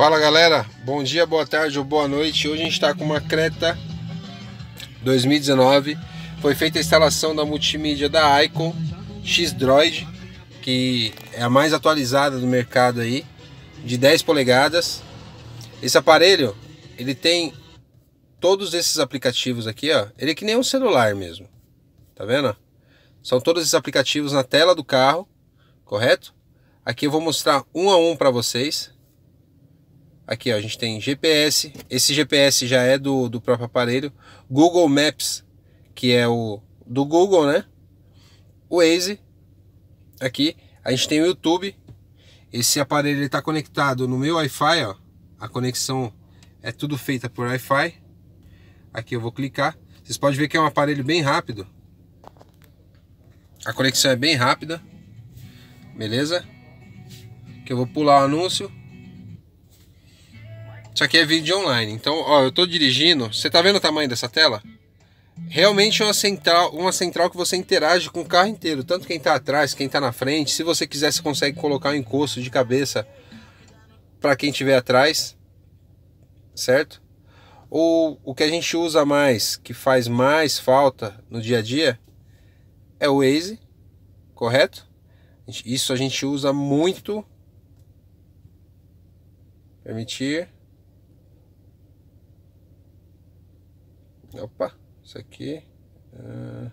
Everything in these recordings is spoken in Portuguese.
Fala galera, bom dia, boa tarde ou boa noite. Hoje a gente está com uma Creta 2019. Foi feita a instalação da multimídia da Icon X-Droid, que é a mais atualizada do mercado aí, de 10 polegadas. Esse aparelho, ele tem todos esses aplicativos aqui, ó. Ele é que nem um celular mesmo. Tá vendo? São todos esses aplicativos na tela do carro, correto? Aqui eu vou mostrar um a um para vocês. Aqui ó, a gente tem GPS, esse GPS já é do, do próprio aparelho, Google Maps, que é o do Google, né? O Waze, aqui, a gente tem o YouTube, esse aparelho está conectado no meu Wi-Fi, ó, a conexão é tudo feita por Wi-Fi, aqui eu vou clicar, vocês podem ver que é um aparelho bem rápido, a conexão é bem rápida, beleza? Que eu vou pular o anúncio, só aqui é vídeo online. Então, ó, eu tô dirigindo. Você tá vendo o tamanho dessa tela? Realmente é uma central, uma central que você interage com o carro inteiro, tanto quem tá atrás, quem tá na frente. Se você quiser, você consegue colocar um encosto de cabeça para quem tiver atrás, certo? Ou o que a gente usa mais, que faz mais falta no dia a dia, é o Waze, correto? Isso a gente usa muito. Permitir. Opa, isso aqui. Uh,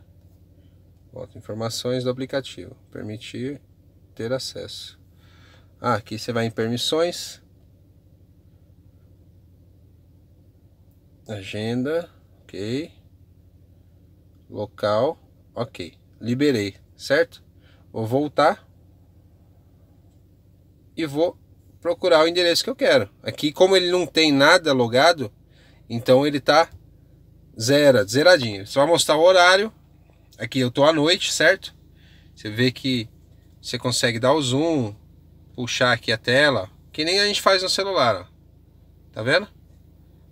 informações do aplicativo. Permitir ter acesso. Ah, aqui você vai em permissões. Agenda, ok. Local, ok. Liberei, certo? Vou voltar. E vou procurar o endereço que eu quero. Aqui, como ele não tem nada logado, então ele está Zera, zeradinho. Você vai mostrar o horário. Aqui eu tô à noite, certo? Você vê que você consegue dar o zoom, puxar aqui a tela, que nem a gente faz no celular, ó. Tá vendo?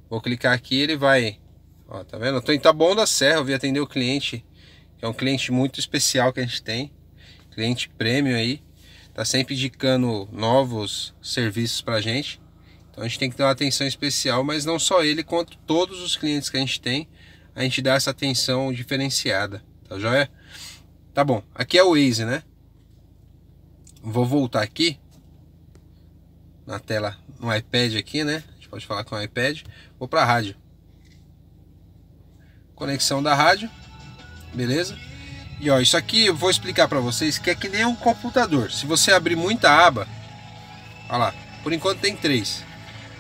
Vou clicar aqui, ele vai, ó, tá vendo? Eu tô em Taboão da Serra, eu vim atender o cliente, é um cliente muito especial que a gente tem, cliente prêmio aí, tá sempre indicando novos serviços pra gente. Então a gente tem que dar uma atenção especial, mas não só ele, quanto todos os clientes que a gente tem, a gente dá essa atenção diferenciada, tá joia? Tá bom, aqui é o Waze, né? Vou voltar aqui na tela, no iPad aqui, né? A gente pode falar com o iPad. Vou para a rádio. Conexão da rádio, beleza? E ó, isso aqui eu vou explicar para vocês que é que nem um computador. Se você abrir muita aba, olha lá, por enquanto tem três.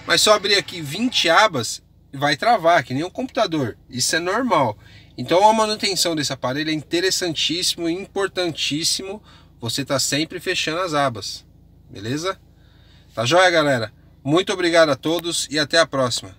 Mas se eu abrir aqui 20 abas, vai travar, que nem um computador. Isso é normal. Então a manutenção desse aparelho é interessantíssimo e importantíssimo. Você está sempre fechando as abas. Beleza? Tá joia, galera? Muito obrigado a todos e até a próxima.